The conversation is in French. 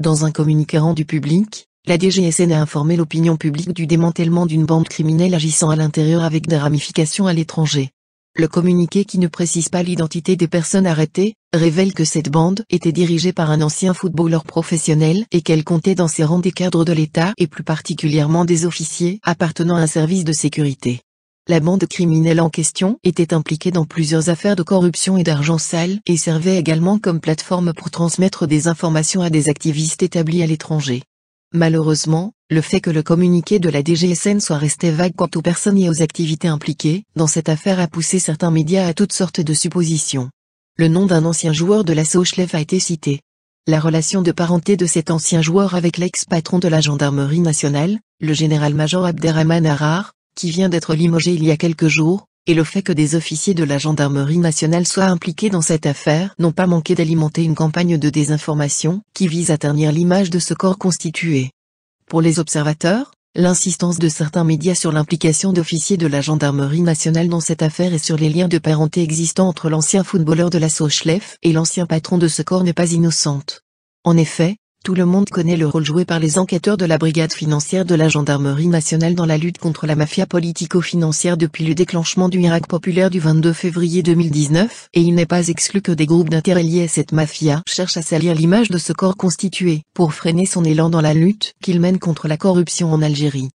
Dans un communiqué rendu public, la DGSN a informé l'opinion publique du démantèlement d'une bande criminelle agissant à l'intérieur avec des ramifications à l'étranger. Le communiqué qui ne précise pas l'identité des personnes arrêtées, révèle que cette bande était dirigée par un ancien footballeur professionnel et qu'elle comptait dans ses rangs des cadres de l'État et plus particulièrement des officiers appartenant à un service de sécurité. La bande criminelle en question était impliquée dans plusieurs affaires de corruption et d'argent sale et servait également comme plateforme pour transmettre des informations à des activistes établis à l'étranger. Malheureusement, le fait que le communiqué de la DGSN soit resté vague quant aux personnes et aux activités impliquées dans cette affaire a poussé certains médias à toutes sortes de suppositions. Le nom d'un ancien joueur de la Sochlev a été cité. La relation de parenté de cet ancien joueur avec l'ex-patron de la gendarmerie nationale, le général-major Abderrahman Harar, qui vient d'être limogé il y a quelques jours, et le fait que des officiers de la gendarmerie nationale soient impliqués dans cette affaire n'ont pas manqué d'alimenter une campagne de désinformation qui vise à ternir l'image de ce corps constitué. Pour les observateurs, l'insistance de certains médias sur l'implication d'officiers de la gendarmerie nationale dans cette affaire et sur les liens de parenté existants entre l'ancien footballeur de la Sochlef et l'ancien patron de ce corps n'est pas innocente. En effet, tout le monde connaît le rôle joué par les enquêteurs de la brigade financière de la gendarmerie nationale dans la lutte contre la mafia politico-financière depuis le déclenchement du Irak populaire du 22 février 2019, et il n'est pas exclu que des groupes d'intérêts liés à cette mafia cherchent à salir l'image de ce corps constitué, pour freiner son élan dans la lutte qu'il mène contre la corruption en Algérie.